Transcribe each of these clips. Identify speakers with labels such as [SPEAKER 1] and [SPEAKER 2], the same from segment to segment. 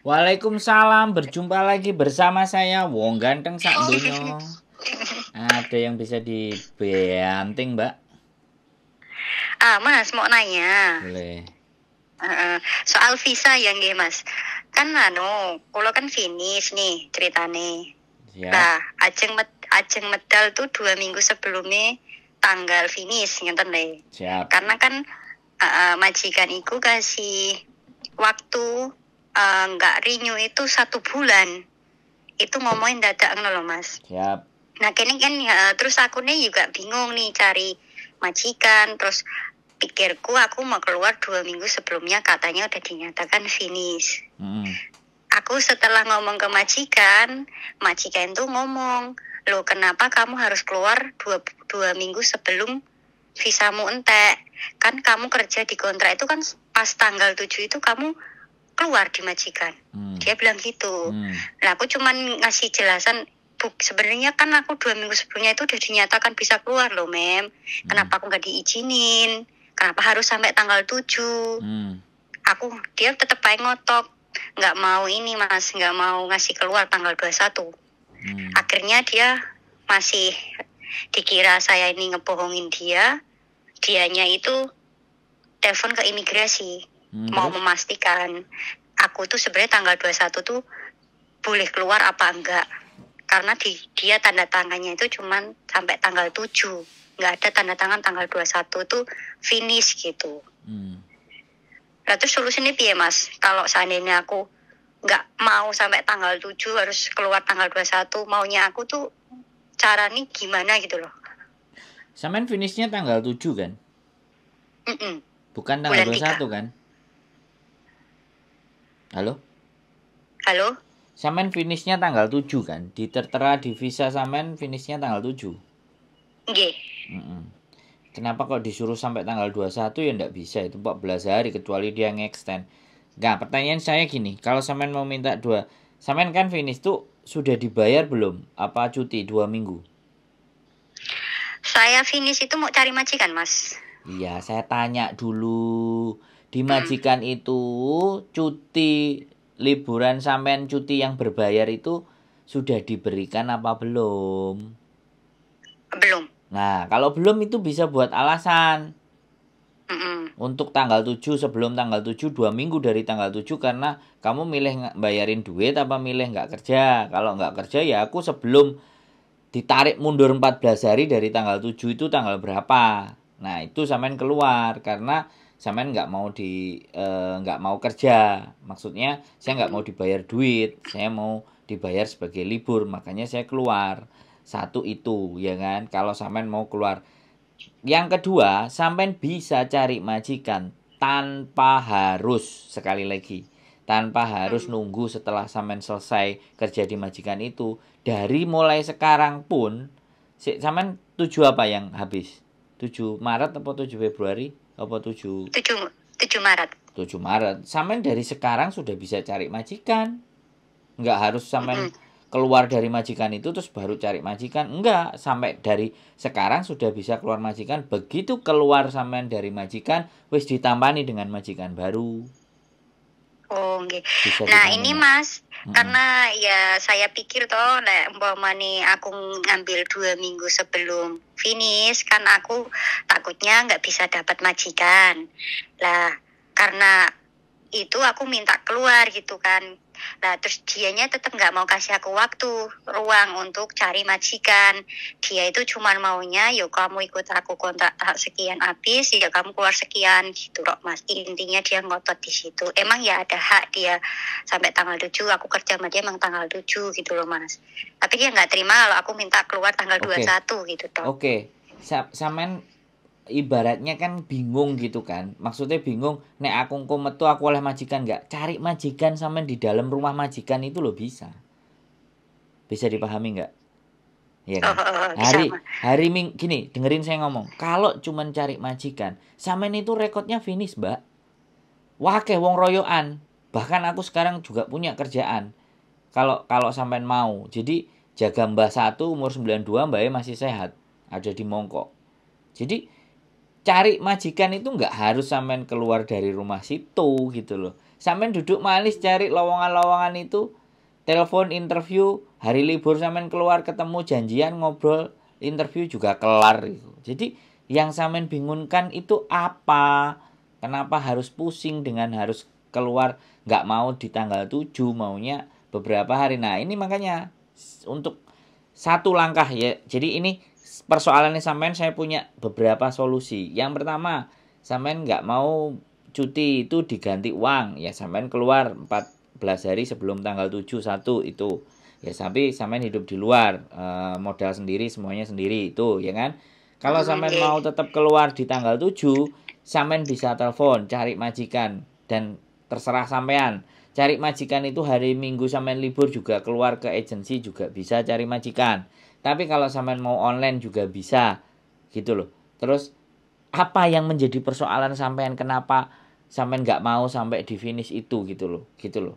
[SPEAKER 1] Waalaikumsalam, berjumpa lagi bersama saya Wong Ganteng Sak oh. Dunyo. Ada yang bisa dibanting, Mbak?
[SPEAKER 2] Ah, Mas mau nanya. Boleh. Uh, soal visa ya nggih, Mas kan anu kulo kan finish nih ceritane yeah. Iya. nah ajeng met, ajeng medal tuh dua minggu sebelumnya tanggal finish ngeten deh. Siap. karena kan uh, majikan iku kasih waktu eh, nggak uh, renew itu satu bulan itu ngomongin dadak ngono loh mas Siap. nah kini kan uh, terus aku nih juga bingung nih cari majikan terus pikirku aku mau keluar dua minggu sebelumnya katanya udah dinyatakan finish. Hmm. Aku setelah ngomong ke majikan, majikan itu ngomong, lo kenapa kamu harus keluar dua, dua minggu sebelum visamu entek? Kan kamu kerja di kontrak itu kan pas tanggal 7 itu kamu keluar di majikan. Hmm. Dia bilang gitu. Hmm. Nah aku cuman ngasih jelasan, sebenarnya kan aku dua minggu sebelumnya itu udah dinyatakan bisa keluar loh mem mm. kenapa aku nggak diizinin apa harus sampai tanggal 7 hmm. aku dia tetap pengen ngotok nggak mau ini mas nggak mau ngasih keluar tanggal 21 hmm. akhirnya dia masih dikira saya ini ngebohongin dia dianya itu telepon ke imigrasi hmm. mau memastikan aku tuh sebenarnya tanggal 21 tuh boleh keluar apa enggak karena di, dia tanda tangannya itu cuman sampai tanggal 7 nggak ada tanda tangan tanggal 21 itu finish gitu hmm. Nah, terus solusinya piye mas? Kalau seandainya aku nggak mau sampai tanggal 7 harus keluar tanggal 21, maunya aku tuh cara nih gimana gitu loh.
[SPEAKER 1] Samen finishnya tanggal 7 kan? Mm -mm. Bukan tanggal Bulan 21 3. kan? Halo? Halo? Samen finishnya tanggal 7 kan? Di tertera di visa Samen finishnya tanggal 7. Kenapa kok disuruh sampai tanggal 21 ya ndak bisa itu 14 hari kecuali dia nge-extend. Nah, pertanyaan saya gini, kalau sampean mau minta dua, sampean kan finish tuh sudah dibayar belum? Apa cuti dua minggu?
[SPEAKER 2] Saya finish itu mau cari majikan, Mas.
[SPEAKER 1] Iya, saya tanya dulu. Di majikan hmm. itu cuti liburan sampean cuti yang berbayar itu sudah diberikan apa belum? Belum. Nah, kalau belum itu bisa buat alasan. Mm-mm. Untuk tanggal 7 sebelum tanggal 7 dua minggu dari tanggal 7 karena kamu milih bayarin duit apa milih nggak kerja. Kalau nggak kerja ya aku sebelum ditarik mundur 14 hari dari tanggal 7 itu tanggal berapa. Nah, itu samain keluar karena samain nggak mau di eh, nggak e, mau kerja. Maksudnya saya nggak mau dibayar duit, saya mau dibayar sebagai libur, makanya saya keluar. Satu itu ya kan kalau sampean mau keluar. Yang kedua, sampean bisa cari majikan tanpa harus sekali lagi tanpa harus hmm. nunggu setelah sampean selesai kerja di majikan itu dari mulai sekarang pun sampean tujuh apa yang habis 7 Maret atau 7 Februari apa 7 7 7 Maret 7 Maret sampean dari sekarang sudah bisa cari majikan nggak harus sampean mm -hmm keluar dari majikan itu terus baru cari majikan enggak sampai dari sekarang sudah bisa keluar majikan begitu keluar sampean dari majikan wis ditampani dengan majikan baru Oh, okay. nah ini
[SPEAKER 2] mas hmm. karena ya saya pikir toh nah, mani aku ngambil dua minggu sebelum finish kan aku takutnya nggak bisa dapat majikan lah karena itu aku minta keluar gitu kan Nah terus dianya tetap nggak mau kasih aku waktu, ruang untuk cari majikan. Dia itu cuma maunya, yuk kamu ikut aku kontrak sekian habis, ya kamu keluar sekian gitu loh mas. Intinya dia ngotot di situ. Emang ya ada hak dia sampai tanggal 7, aku kerja sama dia emang tanggal 7 gitu loh mas. Tapi dia nggak terima kalau aku minta keluar
[SPEAKER 1] tanggal okay. 21 gitu toh. Oke, okay. samen ibaratnya kan bingung gitu kan maksudnya bingung nek aku engko metu aku oleh majikan nggak cari majikan samen di dalam rumah majikan itu loh bisa bisa dipahami nggak ya kan? hari hari ming gini dengerin saya ngomong kalau cuman cari majikan samen itu rekodnya finish mbak wakai wong royoan bahkan aku sekarang juga punya kerjaan kalau kalau sampean mau jadi jaga mbah satu umur 92 mbaknya e masih sehat ada di Mongkok jadi cari majikan itu nggak harus sampean keluar dari rumah situ gitu loh. Sampean duduk malis cari lowongan-lowongan itu, telepon interview, hari libur sampean keluar ketemu janjian ngobrol, interview juga kelar gitu. Jadi yang sampean bingungkan itu apa? Kenapa harus pusing dengan harus keluar nggak mau di tanggal 7 maunya beberapa hari. Nah, ini makanya untuk satu langkah ya. Jadi ini persoalannya sampean saya punya beberapa solusi. Yang pertama, sampean nggak mau cuti itu diganti uang ya sampean keluar 14 hari sebelum tanggal 7 satu itu ya tapi sampean hidup di luar eh, modal sendiri semuanya sendiri itu ya kan
[SPEAKER 2] kalau sampean mau
[SPEAKER 1] tetap keluar di tanggal 7 sampean bisa telepon cari majikan dan terserah sampean cari majikan itu hari minggu sampean libur juga keluar ke agensi juga bisa cari majikan tapi kalau sampean mau online juga bisa gitu loh. Terus apa yang menjadi persoalan sampean kenapa sampean nggak mau sampai di finish itu gitu loh, gitu loh.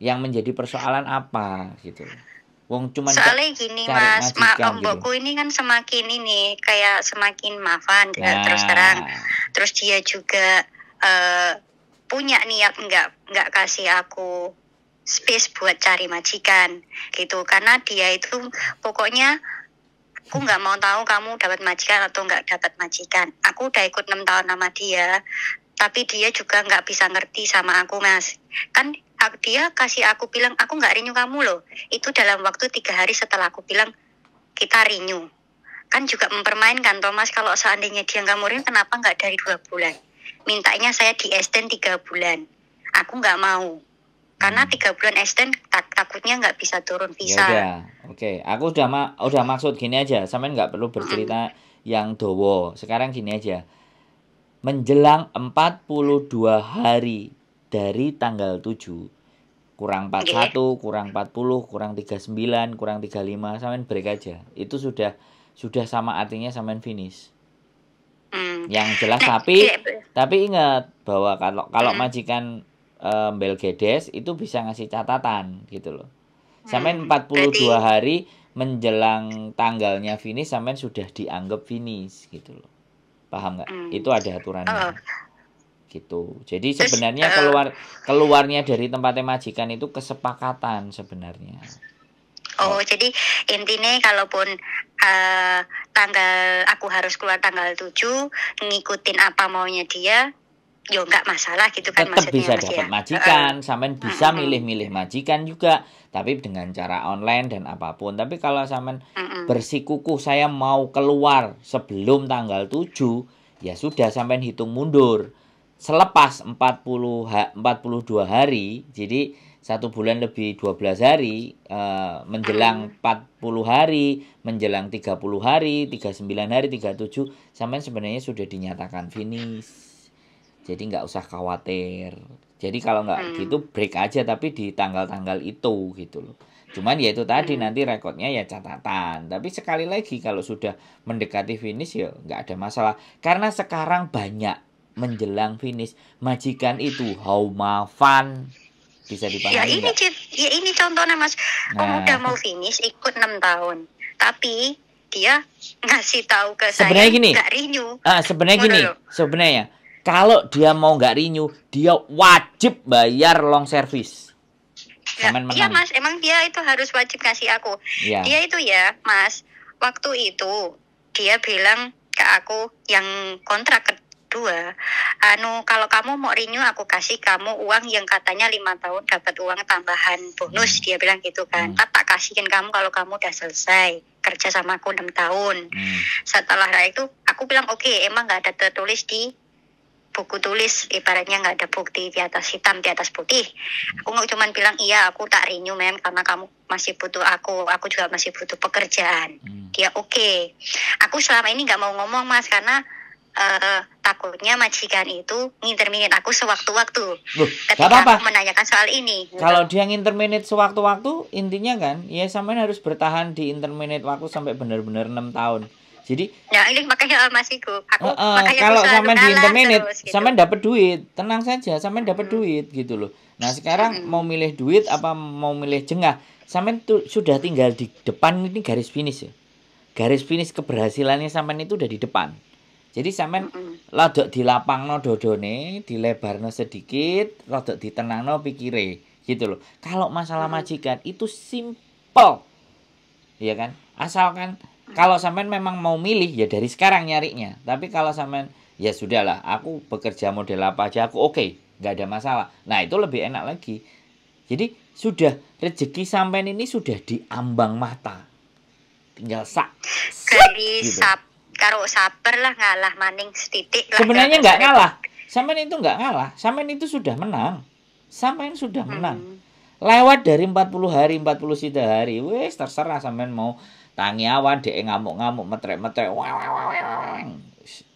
[SPEAKER 1] Yang menjadi persoalan apa gitu loh. Wong cuman soalnya gini mas, ma om gitu.
[SPEAKER 2] ini kan semakin ini kayak semakin mafan. ya. terus terang, terus dia juga uh, punya niat nggak nggak kasih aku space buat cari majikan gitu karena dia itu pokoknya aku nggak mau tahu kamu dapat majikan atau nggak dapat majikan aku udah ikut enam tahun sama dia tapi dia juga nggak bisa ngerti sama aku mas kan dia kasih aku bilang aku nggak rinyu kamu loh itu dalam waktu tiga hari setelah aku bilang kita rinyu kan juga mempermainkan Thomas kalau seandainya dia nggak murid kenapa nggak dari dua bulan mintanya saya di extend tiga bulan aku nggak mau karena tiga bulan extend tak, takutnya nggak bisa turun ya visa. oke.
[SPEAKER 1] Okay. Aku udah ma udah maksud gini aja, sampean nggak perlu bercerita mm -hmm. yang dowo. Sekarang gini aja. Menjelang 42 hari dari tanggal 7 kurang 41, okay. kurang 40, kurang 39, kurang 35, sampean break aja. Itu sudah sudah sama artinya sampean finish. Hmm. Yang jelas tapi iya, iya. tapi ingat bahwa kalau kalau hmm. majikan um, Belgedes itu bisa ngasih catatan gitu loh. Hmm, Sampai 42 hari menjelang tanggalnya finish sampean sudah dianggap finish gitu loh. Paham nggak? Hmm. Itu ada aturannya. Oh. Gitu. Jadi sebenarnya eh, keluar keluarnya dari tempatnya majikan itu kesepakatan sebenarnya.
[SPEAKER 2] Oh, oh, jadi intinya kalaupun uh, tanggal aku harus keluar tanggal 7 ngikutin apa maunya dia, yo ya nggak masalah gitu kan tetap bisa ya? dapat ya.
[SPEAKER 1] majikan uh, sampean bisa milih-milih majikan juga tapi dengan cara online dan apapun tapi kalau sampean uh, uh, bersikukuh saya mau keluar sebelum tanggal 7 ya sudah sampean hitung mundur selepas 40 ha, 42 hari jadi satu bulan lebih 12 hari uh, menjelang 40 hari menjelang 30 hari 39 hari 37 sampean sebenarnya sudah dinyatakan finish jadi nggak usah khawatir jadi kalau nggak hmm. gitu break aja tapi di tanggal-tanggal itu gitu loh cuman ya itu tadi hmm. nanti rekodnya ya catatan tapi sekali lagi kalau sudah mendekati finish ya nggak ada masalah karena sekarang banyak menjelang finish majikan itu how fun bisa dipahami ya ini
[SPEAKER 2] Cip, ya ini contohnya mas nah. om udah mau finish ikut enam tahun tapi dia ngasih tahu ke sebenarnya saya gini, gak renew.
[SPEAKER 1] Ah, sebenarnya gini, loh. sebenarnya ya, kalau dia mau nggak renew, dia wajib bayar long service. Ya, iya mas,
[SPEAKER 2] emang dia itu harus wajib kasih aku. Ya. Dia itu ya mas, waktu itu dia bilang ke aku yang kontrak kedua, anu kalau kamu mau renew aku kasih kamu uang yang katanya lima tahun dapat uang tambahan bonus hmm. dia bilang gitu kan. Hmm. Tak kasihin kamu kalau kamu udah selesai kerja sama aku enam tahun. Hmm. Setelah itu aku bilang oke okay, emang nggak ada tertulis di buku tulis ibaratnya nggak ada bukti di atas hitam di atas putih aku nggak cuma bilang iya aku tak renew mem karena kamu masih butuh aku aku juga masih butuh pekerjaan hmm. dia oke okay. aku selama ini nggak mau ngomong mas karena uh, takutnya majikan itu nginterminit aku sewaktu-waktu ketika apa -apa. aku menanyakan soal ini kalau
[SPEAKER 1] gitu. dia nginterminit sewaktu-waktu intinya kan ya sampean harus bertahan di interminit waktu sampai benar-benar enam tahun jadi
[SPEAKER 2] Ya, ini makanya eh, Mas Aku uh, uh, kalau sampean di
[SPEAKER 1] internet gitu. sampean dapat duit, tenang saja, sampean dapat hmm. duit gitu loh. Nah, sekarang hmm. mau milih duit apa mau milih jengah? Sampean tuh sudah tinggal di depan ini garis finish ya. Garis finish keberhasilannya sampean itu udah di depan. Jadi sampean mm ladok no dodone, dilebarno sedikit, di tenang, no pikire gitu loh. Kalau masalah majikan itu simple. Iya kan? Asalkan kalau sampean memang mau milih ya dari sekarang nyarinya tapi kalau sampean ya sudahlah aku bekerja model apa aja aku oke okay, nggak ada masalah nah itu lebih enak lagi jadi sudah rezeki sampean ini sudah di ambang mata tinggal sak,
[SPEAKER 2] sak gitu. sap kalau sabar lah ngalah maning setitik lah sebenarnya nggak
[SPEAKER 1] ngalah sampean itu nggak ngalah sampean itu sudah menang sampean sudah menang hmm. lewat dari 40 hari 40 sida hari wes terserah sampean mau tangi awan dek ngamuk-ngamuk metrek-metrek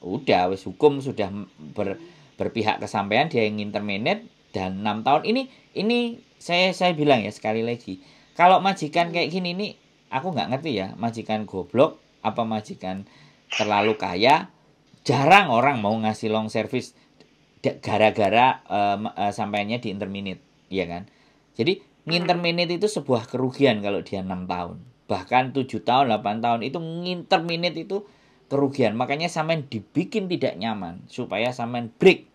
[SPEAKER 1] udah wis hukum sudah ber, berpihak ke dia ingin terminate dan enam tahun ini ini saya saya bilang ya sekali lagi kalau majikan kayak gini ini aku nggak ngerti ya majikan goblok apa majikan terlalu kaya jarang orang mau ngasih long service gara-gara uh, eh, uh, eh, sampainya di interminit ya kan jadi hmm. interminit itu sebuah kerugian kalau dia enam tahun bahkan 7 tahun 8 tahun itu nginterminit itu kerugian makanya sampean dibikin tidak nyaman supaya sampean break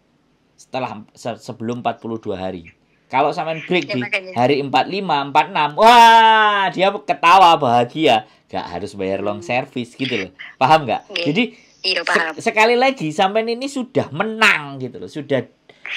[SPEAKER 1] setelah sebelum 42 hari kalau sampean break ya, di makanya. hari 45 46 wah dia ketawa bahagia gak harus bayar long hmm. service gitu loh paham nggak iya. jadi Iya, sekali lagi sampean ini sudah menang gitu loh sudah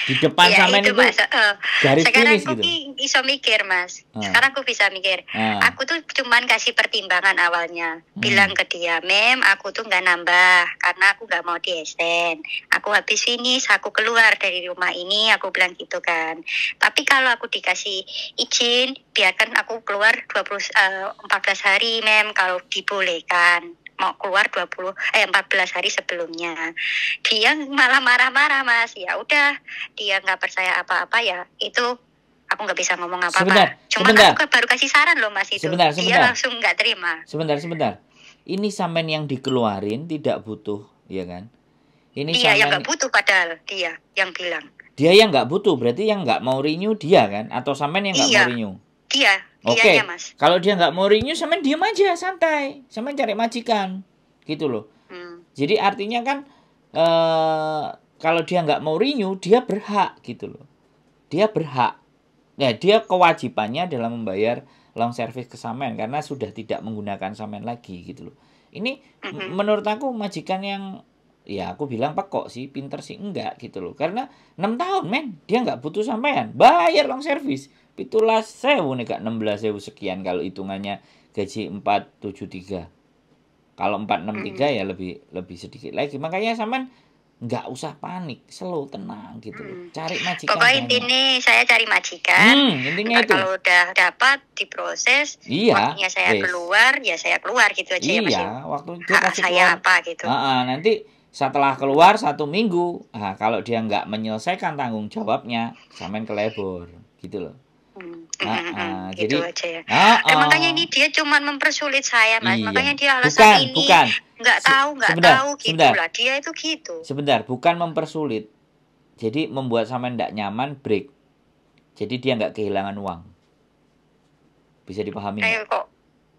[SPEAKER 1] di depan ya, sama itu, itu mas,
[SPEAKER 2] uh, garis sekarang aku gitu. bisa mikir mas hmm. sekarang aku bisa mikir hmm. aku tuh cuman kasih pertimbangan awalnya hmm. bilang ke dia mem aku tuh nggak nambah karena aku nggak mau di extend aku habis finish aku keluar dari rumah ini aku bilang gitu kan tapi kalau aku dikasih izin biarkan aku keluar 20 uh, 14 hari mem kalau dibolehkan mau keluar 20 eh 14 hari sebelumnya dia malah marah-marah mas ya udah dia nggak percaya apa-apa ya itu aku nggak bisa ngomong apa-apa cuma sebentar. aku baru kasih saran loh mas itu sebentar, sebentar. dia langsung nggak terima
[SPEAKER 1] sebentar sebentar ini samen yang dikeluarin tidak butuh ya kan ini dia samen... yang nggak
[SPEAKER 2] butuh padahal
[SPEAKER 1] dia yang bilang dia yang nggak butuh berarti yang nggak mau renew dia kan atau samen yang nggak iya. mau renew dia Oke. Okay. Kalau dia nggak mau renew, sama diem aja santai, sama cari majikan, gitu loh. Hmm. Jadi artinya kan uh, kalau dia nggak mau renew, dia berhak gitu loh. Dia berhak. Nah, dia kewajibannya dalam membayar long service ke samen karena sudah tidak menggunakan samen lagi gitu loh. Ini hmm menurut aku majikan yang ya aku bilang pekok sih, pinter sih enggak gitu loh. Karena enam tahun men, dia nggak butuh sampean, bayar long service pitulas sewu nih kak 16 sewu sekian kalau hitungannya gaji empat tujuh tiga kalau empat enam tiga mm. ya lebih lebih sedikit lagi makanya saman nggak usah panik, selalu tenang gitu loh. Mm. Cari majikan. Pokoknya intinya
[SPEAKER 2] saya cari majikan. Hmm,
[SPEAKER 1] intinya itu. Kalau
[SPEAKER 2] udah dapat diproses, iya, waktunya saya yes. keluar, ya saya keluar gitu aja ya, iya, ya Iya,
[SPEAKER 1] waktu itu hak saya apa gitu. uh -uh, nanti setelah keluar satu minggu, nah, kalau dia nggak menyelesaikan tanggung jawabnya, samain kelebur gitu loh. Uh, uh, uh, gitu jadi aja ya. Uh, uh. makanya
[SPEAKER 2] ini dia cuma mempersulit saya mas iya. makanya dia alasan bukan, ini nggak tahu nggak tahu gitu sebentar. lah dia itu gitu
[SPEAKER 1] sebentar bukan mempersulit jadi membuat sama ndak nyaman break jadi dia nggak kehilangan uang bisa dipahami Ayo
[SPEAKER 2] kok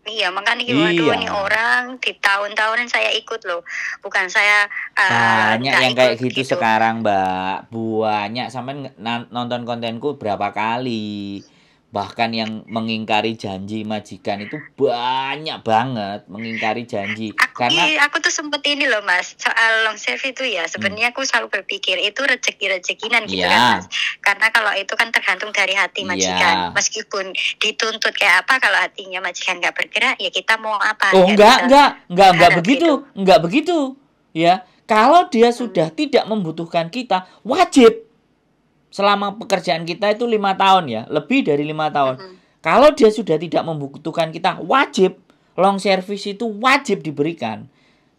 [SPEAKER 2] Iya, makanya gimana iya. nih orang di tahun-tahunan saya ikut loh. Bukan saya
[SPEAKER 1] uh, banyak yang kayak gitu, gitu sekarang, Mbak. Banyak sampai nonton kontenku berapa kali bahkan yang mengingkari janji majikan itu banyak banget mengingkari janji aku, iya, karena iya,
[SPEAKER 2] aku tuh sempet ini loh mas soal long itu ya sebenarnya hmm. aku selalu berpikir itu rezeki rezekinan gitu yeah. kan iya. mas karena kalau itu kan tergantung dari hati iya. majikan yeah. meskipun dituntut kayak apa kalau hatinya majikan nggak bergerak ya kita mau apa oh enggak ya enggak
[SPEAKER 1] enggak enggak begitu itu. enggak begitu ya kalau dia hmm. sudah hmm. tidak membutuhkan kita wajib selama pekerjaan kita itu lima tahun ya, lebih dari lima tahun. Uh-huh. Kalau dia sudah tidak membutuhkan kita, wajib long service itu wajib diberikan.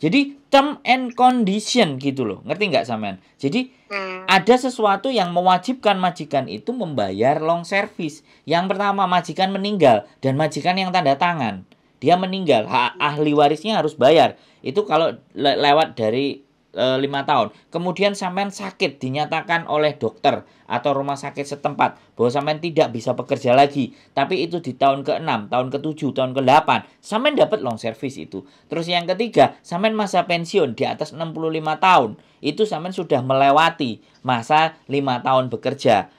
[SPEAKER 1] Jadi term and condition gitu loh, ngerti nggak samen Jadi hmm. ada sesuatu yang mewajibkan majikan itu membayar long service. Yang pertama majikan meninggal dan majikan yang tanda tangan. Dia meninggal, hak ahli warisnya harus bayar. Itu kalau le lewat dari Eh, lima tahun. Kemudian sampean sakit dinyatakan oleh dokter atau rumah sakit setempat bahwa sampean tidak bisa bekerja lagi. Tapi itu di tahun ke-6, tahun ke-7, tahun ke-8 sampean dapat long service itu. Terus yang ketiga, sampean masa pensiun di atas 65 tahun. Itu sampean sudah melewati masa 5 tahun bekerja.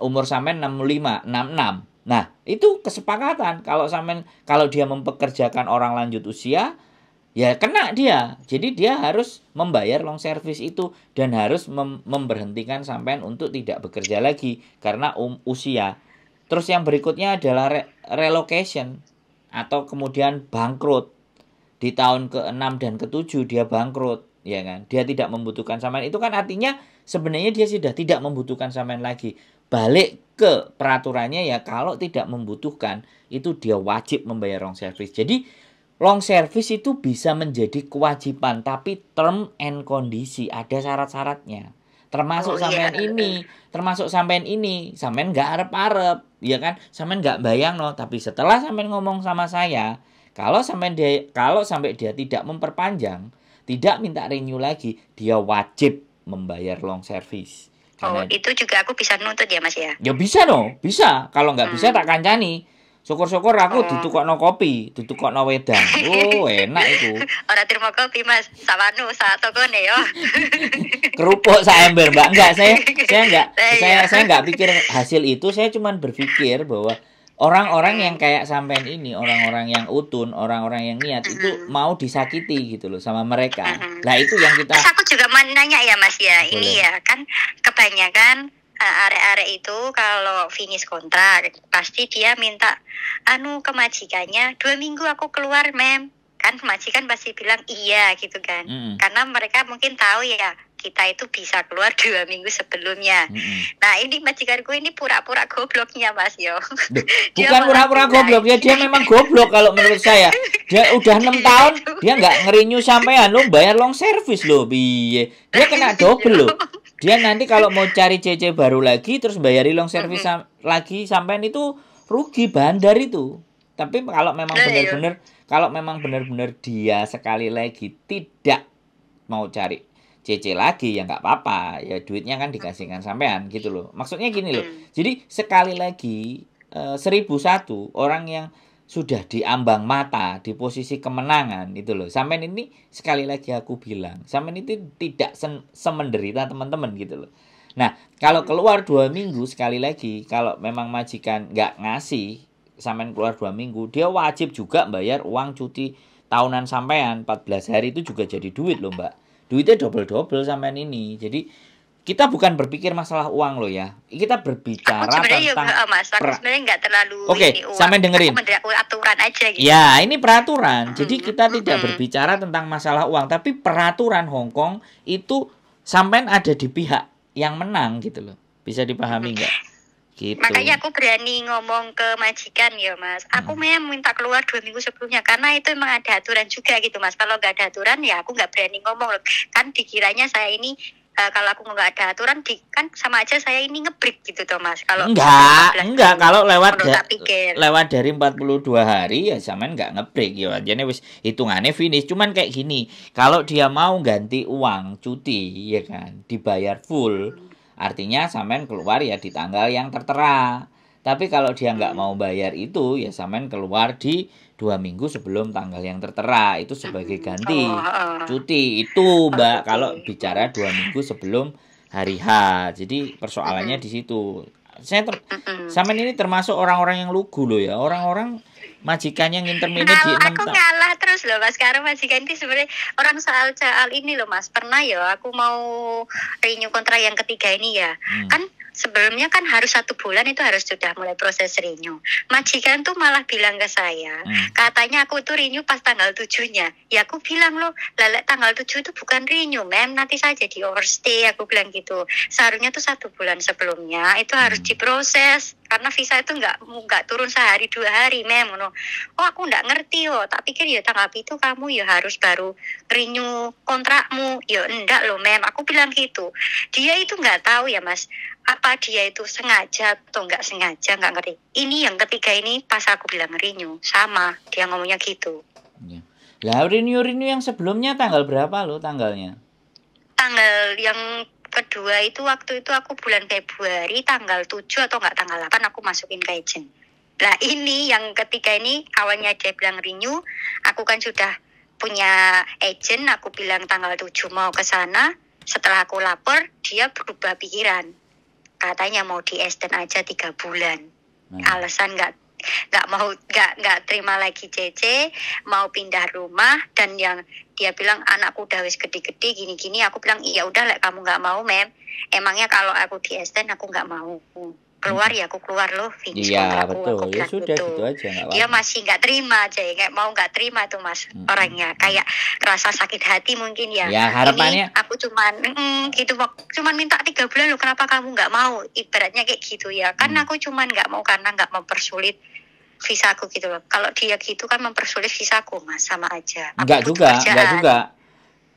[SPEAKER 1] Umur sampean 65, 66. Nah, itu kesepakatan kalau sampean kalau dia mempekerjakan orang lanjut usia ya kena dia. Jadi dia harus membayar long service itu dan harus mem memberhentikan sampean untuk tidak bekerja lagi karena um usia. Terus yang berikutnya adalah re relocation atau kemudian bangkrut. Di tahun ke-6 dan ke-7 dia bangkrut, ya kan? Dia tidak membutuhkan sampean. Itu kan artinya sebenarnya dia sudah tidak membutuhkan sampean lagi. Balik ke peraturannya ya kalau tidak membutuhkan itu dia wajib membayar long service. Jadi Long service itu bisa menjadi kewajiban, tapi term and kondisi ada syarat-syaratnya. Termasuk oh, sampean iya. ini, termasuk sampean ini, sampean nggak arep-arep, ya kan? Sampean nggak bayang loh. tapi setelah sampean ngomong sama saya, kalau sampean dia, kalau sampai dia tidak memperpanjang, tidak minta renew lagi, dia wajib membayar long service. Oh, Karena, oh,
[SPEAKER 2] itu juga aku bisa nuntut ya, Mas ya?
[SPEAKER 1] Ya bisa dong, bisa. Kalau nggak hmm. bisa tak kancani Syukur-syukur aku iya. oh. no kopi, no wedang. Oh, enak itu.
[SPEAKER 2] Ora terima kopi, Mas. Sawanu sak tokone yo.
[SPEAKER 1] Kerupuk saya ember, Mbak. Enggak, saya saya enggak iya. saya saya enggak pikir hasil itu, saya cuma berpikir bahwa orang-orang yang hmm. kayak sampean ini, orang-orang yang utun, orang-orang yang niat -hmm. itu mau disakiti gitu loh sama mereka. -hmm. Nah, itu yang kita Terus aku
[SPEAKER 2] juga mau nanya ya, Mas ya. Boleh. Ini ya kan kebanyakan Eh, arek-arek itu kalau finish kontrak pasti dia minta anu ke dua minggu aku keluar mem kan majikan pasti bilang iya gitu kan mm. karena mereka mungkin tahu ya kita itu bisa keluar dua minggu sebelumnya mm. nah ini gue ini pura-pura gobloknya mas yo
[SPEAKER 1] bukan pura-pura goblok ya dia memang goblok kalau menurut saya dia udah iya, enam tahun dia nggak ngerinyu sampean lo bayar long service lo biye dia kena iya. double lo dia nanti kalau mau cari CC baru lagi terus bayari long service mm -hmm. sam lagi sampean itu rugi bandar itu. Tapi kalau memang nah, iya. benar-benar kalau memang benar-benar dia sekali lagi tidak mau cari CC lagi ya nggak apa-apa ya duitnya kan dikasihkan sampean gitu loh maksudnya gini loh jadi sekali lagi eh, seribu satu orang yang sudah di ambang mata di posisi kemenangan itu loh sampean ini sekali lagi aku bilang sampean itu tidak semenderita teman-teman gitu loh nah kalau keluar dua minggu sekali lagi kalau memang majikan nggak ngasih sampean keluar dua minggu dia wajib juga bayar uang cuti tahunan sampean 14 hari itu juga jadi duit loh mbak duitnya double double sampean ini jadi kita bukan berpikir masalah uang lo ya. Kita berbicara aku sebenarnya iya, tentang ya, Mas, aku
[SPEAKER 2] sebenarnya nggak terlalu
[SPEAKER 1] Oke, okay, dengerin. Aku aturan aja gitu. Ya, ini peraturan. -hmm. Jadi kita mm -hmm. tidak berbicara tentang masalah uang, tapi peraturan Hong Kong itu sampean ada di pihak yang menang gitu loh. Bisa dipahami enggak? Gitu. Makanya
[SPEAKER 2] aku berani ngomong ke majikan ya mas. Aku hmm. memang minta keluar dua minggu sebelumnya karena itu emang ada aturan juga gitu mas. Kalau nggak ada aturan ya aku nggak berani ngomong. Kan dikiranya saya ini uh, kalau aku nggak ada aturan di, kan sama aja saya ini ngebreak gitu toh mas kalau enggak
[SPEAKER 1] enggak kalau lewat da lewat dari 42 hari ya zaman nggak ngebreak ya jadi wis hitungannya finish cuman kayak gini kalau dia mau ganti uang cuti ya kan dibayar full artinya samen keluar ya di tanggal yang tertera tapi kalau dia nggak mau bayar itu ya samain keluar di dua minggu sebelum tanggal yang tertera itu sebagai hmm, ganti oh, cuti itu mbak kalau bicara dua minggu sebelum hari H. Jadi persoalannya hmm. di situ. Saya ter hmm. sama ini termasuk orang-orang yang lugu loh ya orang-orang majikannya yang di aku ngalah
[SPEAKER 2] terus loh mas Karena majikan itu sebenarnya orang soal soal ini loh mas pernah ya aku mau renew kontrak yang ketiga ini ya hmm. kan sebelumnya kan harus satu bulan itu harus sudah mulai proses renew majikan tuh malah bilang ke saya hmm. katanya aku tuh renew pas tanggal tujuhnya ya aku bilang loh lalek tanggal tujuh itu bukan renew mem nanti saya jadi overstay aku bilang gitu seharusnya tuh satu bulan sebelumnya itu harus hmm. diproses karena visa itu nggak nggak turun sehari dua hari mem oh aku nggak ngerti loh. tak pikir ya tanggal itu kamu ya harus baru renew kontrakmu ya enggak loh mem aku bilang gitu dia itu nggak tahu ya mas apa dia itu sengaja atau nggak sengaja nggak ngerti ini yang ketiga ini pas aku bilang renew sama dia ngomongnya gitu
[SPEAKER 1] ya. lah renew renew yang sebelumnya tanggal berapa lo tanggalnya
[SPEAKER 2] tanggal yang kedua itu waktu itu aku bulan Februari tanggal 7 atau nggak tanggal 8 aku masukin ke agent nah ini yang ketiga ini awalnya dia bilang renew aku kan sudah punya agent aku bilang tanggal 7 mau ke sana setelah aku lapor dia berubah pikiran katanya mau di extend aja tiga bulan nah. alasan nggak nggak mau nggak nggak terima lagi CC mau pindah rumah dan yang dia bilang anakku udah wis gede-gede gini-gini aku bilang iya udah lah kamu nggak mau mem emangnya kalau aku di extend aku nggak mau keluar ya aku keluar loh
[SPEAKER 1] Vince iya betul aku ya sudah gitu, gitu aja gak dia
[SPEAKER 2] masih nggak terima aja ya, kayak mau nggak terima tuh mas hmm. orangnya kayak rasa sakit hati mungkin ya ya harapannya Ini aku cuman mm, gitu cuman minta tiga bulan loh kenapa kamu nggak mau ibaratnya kayak gitu ya kan hmm. aku cuman nggak mau karena nggak mempersulit aku gitu loh kalau dia gitu kan mempersulit visa aku mas sama aja
[SPEAKER 1] nggak juga nggak juga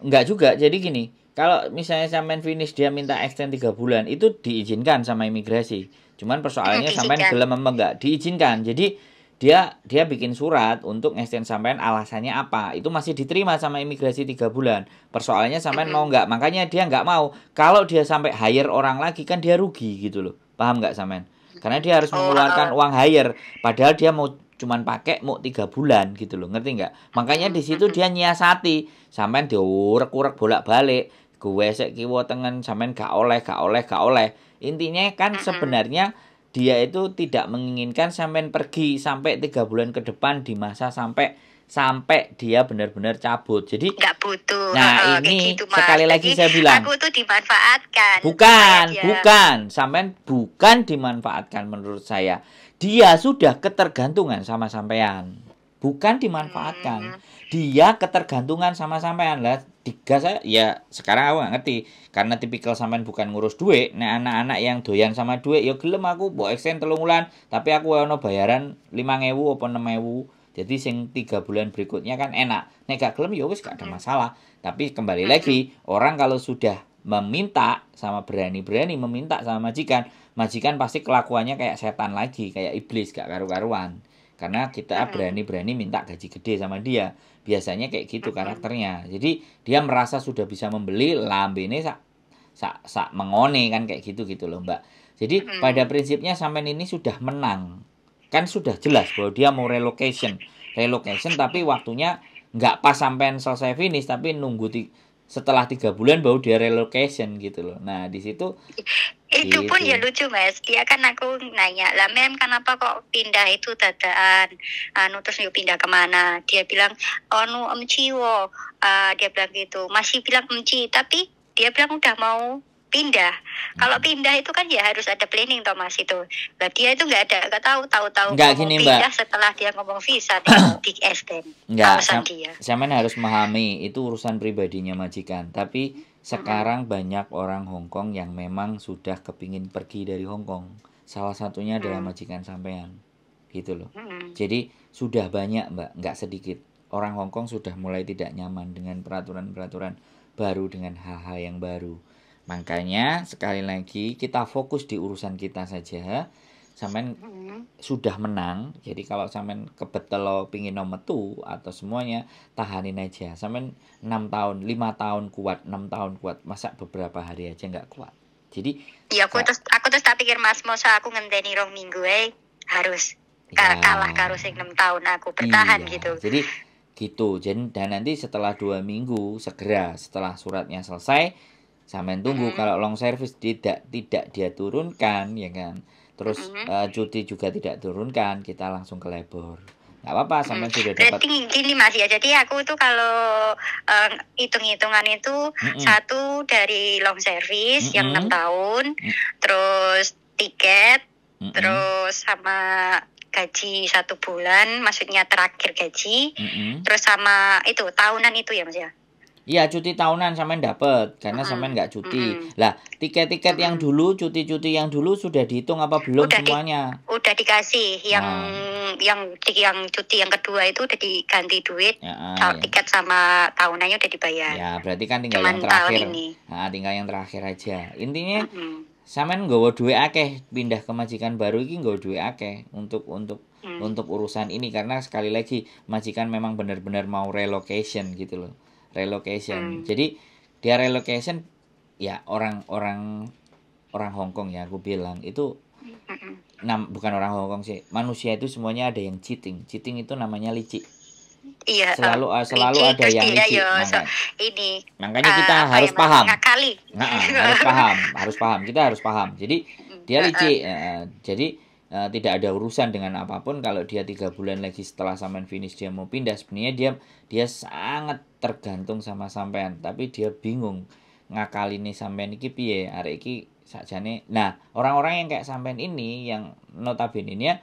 [SPEAKER 1] nggak juga jadi gini kalau misalnya sampean finish dia minta extend tiga bulan itu diizinkan sama imigrasi cuman persoalannya sampean gelem apa enggak diizinkan jadi dia dia bikin surat untuk extend sampean alasannya apa itu masih diterima sama imigrasi tiga bulan persoalannya sampean mm -hmm. mau nggak makanya dia nggak mau kalau dia sampai hire orang lagi kan dia rugi gitu loh paham nggak sampean karena dia harus oh, mengeluarkan oh, uang hire padahal dia mau cuman pakai mau tiga bulan gitu loh ngerti nggak makanya di situ dia nyiasati sampean diurek-urek bolak-balik gue sih kiwa tengen sampean gak oleh gak oleh gak oleh intinya kan sebenarnya dia itu tidak menginginkan sampean pergi sampai tiga bulan ke depan di masa sampai sampai dia benar-benar cabut. Jadi nggak
[SPEAKER 2] butuh. Nah, oh, ini gitu, sekali lagi Jadi, saya bilang. Aku tuh dimanfaatkan.
[SPEAKER 1] Bukan, iya. bukan. Sampean bukan dimanfaatkan menurut saya. Dia sudah ketergantungan sama sampean. Bukan dimanfaatkan. Hmm. Dia ketergantungan sama sampean. Lah, tiga saya ya sekarang aku nggak ngerti karena tipikal sampean bukan ngurus duit nah anak-anak yang doyan sama duit ya gelem aku bawa eksen telung bulan tapi aku ono bayaran ngewu apa ngewu jadi sing tiga bulan berikutnya kan enak nek gak gelem ya wis gak ada hmm. masalah tapi kembali hmm. lagi orang kalau sudah meminta sama berani-berani meminta sama majikan majikan pasti kelakuannya kayak setan lagi kayak iblis gak karu-karuan karena kita berani-berani minta gaji gede sama dia biasanya kayak gitu karakternya jadi dia merasa sudah bisa membeli lambe ini sak sak sak mengone kan kayak gitu gitu loh mbak jadi pada prinsipnya sampean ini sudah menang kan sudah jelas bahwa dia mau relocation relocation tapi waktunya nggak pas sampean selesai finish tapi nunggu setelah tiga bulan baru dia relocation gitu loh. Nah di situ itu gitu. pun ya gitu.
[SPEAKER 2] lucu mas. ya kan aku nanya lah mem kenapa kok pindah itu dadaan, anu terus yuk pindah kemana? Dia bilang oh nu emciwo, uh, ah, dia bilang gitu. Masih bilang emci tapi dia bilang udah mau pindah. Kalau hmm. pindah itu kan ya harus ada planning Thomas itu. Berarti dia itu nggak ada, nggak tahu tahu-tahu nggak gini, pindah Mbak. setelah dia ngomong visa di SDN. Enggak, ya.
[SPEAKER 1] Saya mana harus memahami itu urusan pribadinya majikan. Tapi sekarang banyak orang Hong Kong yang memang sudah kepingin pergi dari Hong Kong. Salah satunya adalah hmm. majikan sampean. Gitu loh. Hmm. Jadi sudah banyak, Mbak, nggak sedikit. Orang Hong Kong sudah mulai tidak nyaman dengan peraturan-peraturan baru dengan hal-hal yang baru Makanya sekali lagi kita fokus di urusan kita saja. Sampean sudah menang. Jadi kalau sampai kebetel pingin nomor tuh atau semuanya tahanin aja. Sampai 6 tahun, 5 tahun kuat, 6 tahun kuat. Masa beberapa hari aja nggak kuat. Jadi
[SPEAKER 2] Iya, aku terus aku terus tak pikir Mas Mosa aku ngenteni rong minggu eh harus
[SPEAKER 1] ya. kalah karo
[SPEAKER 2] sing 6 tahun aku bertahan iya. gitu. Jadi
[SPEAKER 1] gitu. Jadi dan nanti setelah dua minggu segera setelah suratnya selesai Sampean tunggu mm kalau long service tidak tidak dia turunkan ya kan. Terus mm uh, cuti juga tidak turunkan, kita langsung ke labor. nggak apa-apa, sampai hmm. sudah dapat. jadi
[SPEAKER 2] gini Mas ya, jadi aku tuh kalau eh, hitung-hitungan itu mm -mm. satu dari long service mm -mm. yang enam tahun, mm -mm. terus tiket, mm -mm. terus sama gaji satu bulan, maksudnya terakhir gaji, mm -mm. terus sama itu tahunan itu ya Mas ya.
[SPEAKER 1] Iya cuti tahunan sampean dapat karena mm nggak cuti. Mm -hmm. Lah tiket-tiket yang dulu cuti-cuti yang dulu sudah dihitung apa belum udah semuanya? Di,
[SPEAKER 2] udah dikasih yang nah. yang yang cuti yang kedua itu udah diganti duit. Ya, ah, ya. Tiket sama tahunannya udah dibayar.
[SPEAKER 1] Ya berarti kan tinggal Cuman yang terakhir. ini. Nah, tinggal yang terakhir aja. Intinya mm -hmm. sampean duit akeh pindah ke majikan baru ini nggawa duit akeh untuk untuk Hmm. untuk urusan ini karena sekali lagi majikan memang benar-benar mau relocation gitu loh relocation. Hmm. Jadi dia relocation ya orang-orang orang Kong ya aku bilang itu nam bukan orang Hong Kong sih manusia itu semuanya ada yang cheating cheating itu namanya licik Iya, eh, selalu uh, selalu licik, ada yang ya, licik. Yo, makanya, so, ini, makanya eh, kita uh, harus ya, paham. Nah, harus paham, harus paham. Kita harus paham. Jadi dia licik. Uh, jadi Eh, tidak ada urusan dengan apapun kalau dia tiga bulan lagi setelah sampean finish dia mau pindah sebenarnya dia dia sangat tergantung sama sampean tapi dia bingung ngakal ini sampean iki piye arek iki sakjane nah orang-orang yang kayak sampean ini yang notabene ini ya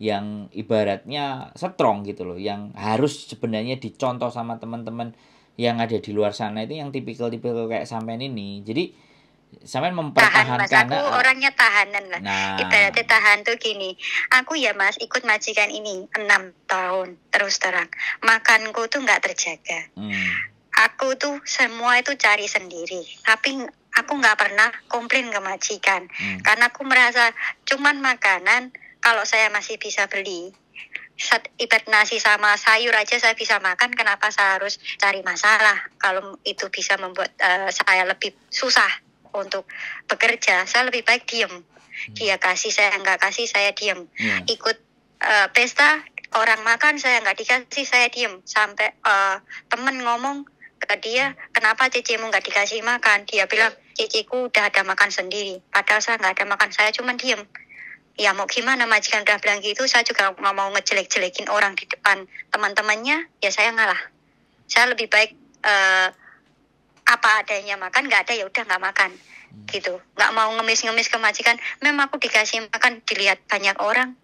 [SPEAKER 1] yang ibaratnya strong gitu loh yang harus sebenarnya dicontoh sama teman-teman yang ada di luar sana itu yang tipikal-tipikal kayak sampean ini jadi sampai mempertahankan tahan mas aku eh, orangnya
[SPEAKER 2] tahanan lah
[SPEAKER 1] nah. ibaratnya
[SPEAKER 2] tahan tuh gini aku ya mas ikut majikan ini enam tahun terus terang makanku tuh nggak terjaga hmm. aku tuh semua itu cari sendiri tapi aku nggak pernah komplain ke majikan hmm. karena aku merasa cuman makanan kalau saya masih bisa beli ibarat nasi sama sayur aja saya bisa makan kenapa saya harus cari masalah kalau itu bisa membuat uh, saya lebih susah untuk bekerja saya lebih baik diem hmm. dia kasih saya nggak kasih saya diem yeah. ikut uh, pesta orang makan saya nggak dikasih saya diem sampai uh, temen ngomong ke dia kenapa cicimu nggak dikasih makan dia bilang ciciku udah ada makan sendiri padahal saya nggak ada makan saya cuma diem ya mau gimana majikan udah bilang gitu saya juga nggak mau ngejelek-jelekin orang di depan teman-temannya ya saya ngalah saya lebih baik uh, apa adanya makan nggak ada ya udah nggak makan hmm. gitu nggak mau ngemis-ngemis ke majikan mem aku dikasih makan dilihat banyak orang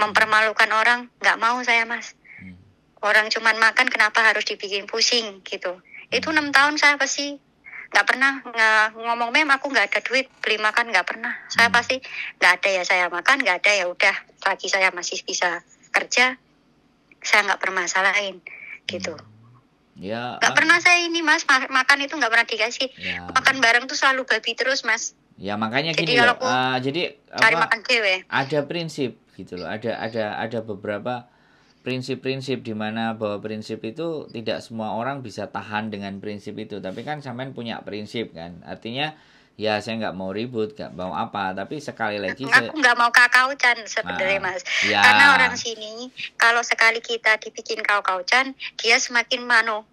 [SPEAKER 2] mempermalukan orang nggak mau saya mas hmm. orang cuman makan kenapa harus dibikin pusing gitu hmm. itu enam tahun saya pasti nggak pernah ngomong mem aku nggak ada duit beli makan nggak pernah saya pasti nggak ada ya saya makan nggak ada ya udah lagi saya masih bisa kerja saya nggak permasalahin gitu
[SPEAKER 1] Ya. Gak ah. pernah
[SPEAKER 2] saya ini mas makan itu nggak pernah dikasih. Ya. Makan bareng tuh selalu babi terus mas.
[SPEAKER 1] Ya makanya jadi gini loh. Uh, jadi cari apa, makan dewe. Ada prinsip gitu loh. Ada ada ada beberapa prinsip-prinsip di mana bahwa prinsip itu tidak semua orang bisa tahan dengan prinsip itu. Tapi kan sampean punya prinsip kan. Artinya ya saya nggak mau ribut nggak mau apa tapi sekali lagi aku
[SPEAKER 2] nggak mau mau chan sebenarnya ah, mas ya. karena orang sini kalau sekali kita dibikin kau chan dia semakin mano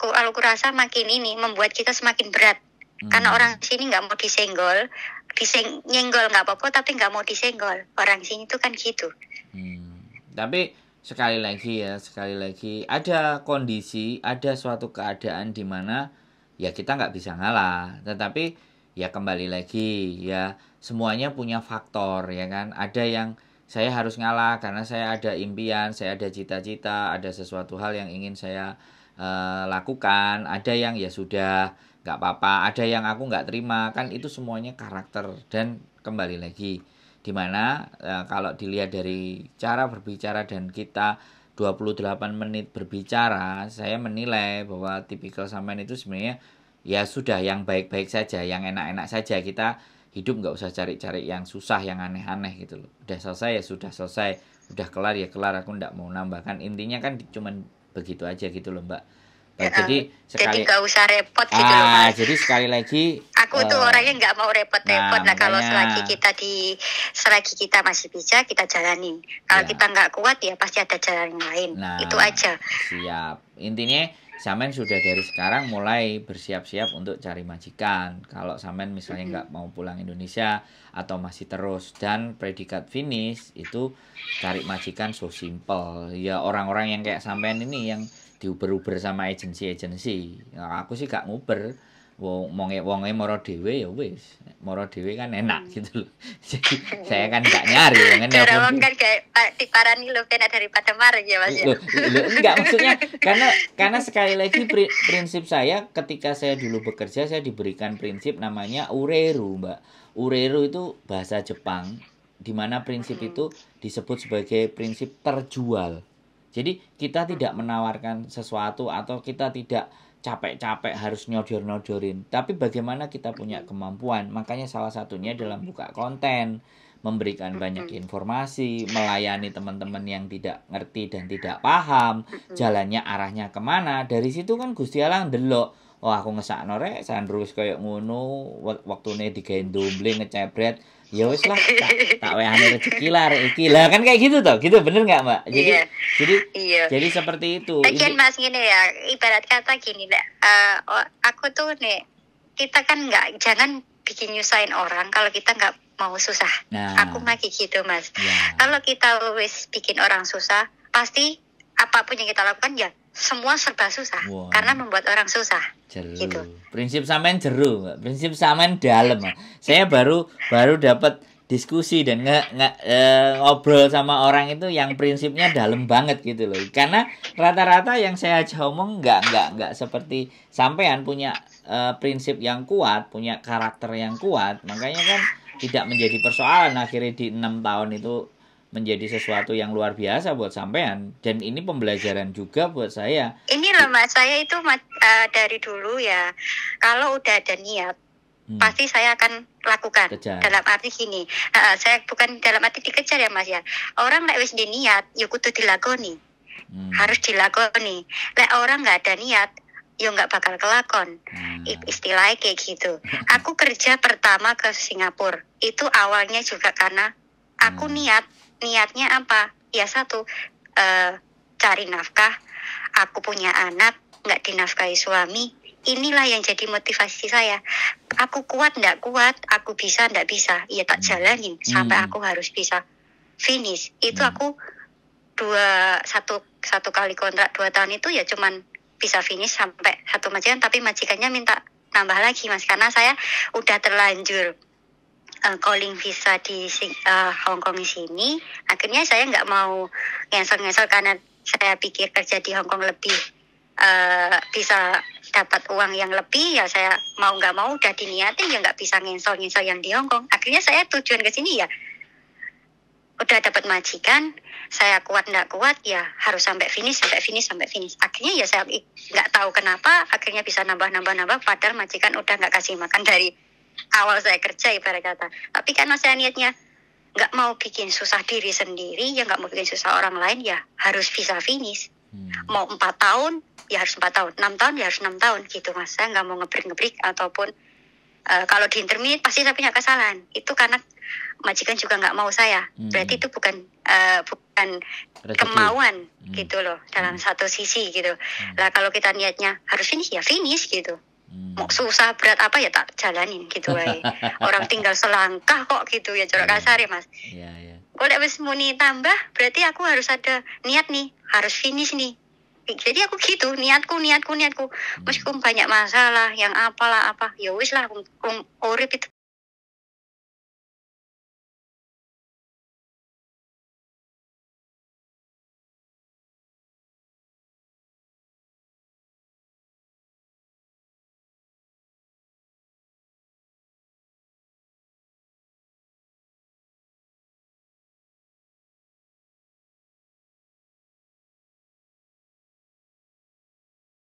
[SPEAKER 2] kalau rasa makin ini membuat kita semakin berat hmm. karena orang sini nggak mau disenggol disenggol nggak apa-apa tapi nggak mau disenggol orang sini itu kan gitu
[SPEAKER 1] hmm. tapi sekali lagi ya sekali lagi ada kondisi ada suatu keadaan di mana ya kita nggak bisa ngalah tetapi ya kembali lagi ya semuanya punya faktor ya kan ada yang saya harus ngalah karena saya ada impian saya ada cita-cita ada sesuatu hal yang ingin saya uh, lakukan ada yang ya sudah nggak apa-apa ada yang aku nggak terima kan itu semuanya karakter dan kembali lagi dimana uh, eh, kalau dilihat dari cara berbicara dan kita 28 menit berbicara saya menilai bahwa tipikal sampean itu sebenarnya ya sudah yang baik-baik saja, yang enak-enak saja kita hidup nggak usah cari-cari yang susah, yang aneh-aneh gitu loh. Udah selesai ya sudah selesai, udah kelar ya kelar. Aku nggak mau nambahkan. Intinya kan cuma begitu aja gitu loh Mbak. ya, jadi sekali jadi gak
[SPEAKER 2] usah repot gitu ah, loh
[SPEAKER 1] mas. Jadi sekali lagi aku uh, tuh eh,
[SPEAKER 2] orangnya nggak mau repot-repot nah, nah kalau selagi kita di selagi kita masih bisa kita jalani. Kalau ya. kita nggak kuat ya pasti ada jalan lain. Nah, itu aja.
[SPEAKER 1] Siap. Intinya Samen sudah dari sekarang mulai bersiap-siap untuk cari majikan. Kalau Samen misalnya nggak mau pulang Indonesia atau masih terus dan predikat finish itu cari majikan so simple. Ya orang-orang yang kayak Samen ini yang diuber-uber sama agensi-agensi. Nah, aku sih gak nguber wong monge wonge moro dewe ya wis moro dewe kan hmm. enak gitu loh saya kan gak nyari ya kan
[SPEAKER 2] kayak diparani lo enak daripada marah ya mas ya. enggak maksudnya
[SPEAKER 1] karena karena sekali lagi pri, prinsip saya ketika saya dulu bekerja saya diberikan prinsip namanya ureru mbak ureru itu bahasa Jepang di mana prinsip hmm. itu disebut sebagai prinsip terjual jadi kita tidak menawarkan sesuatu atau kita tidak capek-capek harus nyodor-nyodorin. Tapi bagaimana kita punya kemampuan? Makanya salah satunya dalam buka konten, memberikan banyak informasi, melayani teman-teman yang tidak ngerti dan tidak paham, jalannya arahnya kemana. Dari situ kan Gusti Allah delok, wah aku ngesak norek, sandrus waktu ngono, waktunya digendong, ngecebret, ya wis lah tak, tak ane rezeki lah iki lah kan kayak gitu toh gitu bener nggak mbak jadi iya. jadi iya. jadi seperti itu bagian
[SPEAKER 2] mas gini ya ibarat kata gini lah eh, uh, aku tuh nih kita kan nggak jangan bikin nyusahin orang kalau kita nggak mau susah nah. aku lagi gitu mas yeah. kalau kita wis bikin orang susah pasti apapun yang kita lakukan ya semua serba susah wow. karena membuat
[SPEAKER 1] orang susah. Jeru. Gitu. Prinsip samen jeru, prinsip samen dalam. Saya baru baru dapat diskusi dan nge, nge, e, ngobrol sama orang itu yang prinsipnya dalam banget gitu loh. Karena rata-rata yang saya omong nggak nggak nggak seperti sampean punya e, prinsip yang kuat, punya karakter yang kuat. Makanya kan tidak menjadi persoalan akhirnya di enam tahun itu menjadi sesuatu yang luar biasa buat sampean dan ini pembelajaran juga buat saya.
[SPEAKER 2] Ini loh mas, saya itu uh, dari dulu ya kalau udah ada niat hmm. pasti saya akan lakukan Kejar. dalam arti gini. Uh, saya bukan dalam arti dikejar ya mas ya. Orang lewis wis niat, ya tuh dilakoni. Hmm. Harus dilakoni. Lek orang nggak ada niat, yo ya nggak bakal kelakon hmm. istilahnya kayak gitu aku kerja pertama ke Singapura itu awalnya juga karena aku hmm. niat niatnya apa ya satu uh, cari nafkah aku punya anak nggak dinafkahi suami inilah yang jadi motivasi saya aku kuat nggak kuat aku bisa nggak bisa ya tak jalanin sampai hmm. aku harus bisa finish itu hmm. aku dua satu satu kali kontrak dua tahun itu ya cuman bisa finish sampai satu majikan tapi majikannya minta nambah lagi mas karena saya udah terlanjur uh, calling visa di uh, Hong Kong di sini akhirnya saya nggak mau ngesel-ngesel karena saya pikir kerja di Hong Kong lebih uh, bisa dapat uang yang lebih ya saya mau nggak mau udah diniatin ya nggak bisa ngesel-ngesel yang di Hong Kong akhirnya saya tujuan ke sini ya udah dapat majikan saya kuat nggak kuat ya harus sampai finish sampai finish sampai finish akhirnya ya saya nggak tahu kenapa akhirnya bisa nambah nambah nambah padahal majikan udah nggak kasih makan dari awal saya kerja ibarat kata tapi karena saya niatnya nggak mau bikin susah diri sendiri ya nggak mau bikin susah orang lain ya harus bisa finish hmm. mau empat tahun ya harus empat tahun enam tahun ya harus enam tahun gitu mas saya nggak mau ngebrik ngebrik ataupun uh, kalau di intermit pasti saya punya kesalahan itu karena majikan juga nggak mau saya hmm. berarti itu bukan uh, bukan Rezeki. kemauan hmm. gitu loh dalam hmm. satu sisi gitu hmm. lah kalau kita niatnya harus finish ya finish gitu mau hmm. susah berat apa ya tak jalanin gitu wae. Orang tinggal selangkah kok gitu ya jorok iya. kasar ya Mas. Iya yeah, iya. Kalau wis muni tambah berarti aku harus ada niat nih, harus finish nih. Jadi aku gitu, niatku, niatku, niatku. Hmm. Meskipun banyak masalah yang apalah apa, ya wis lah um, um, itu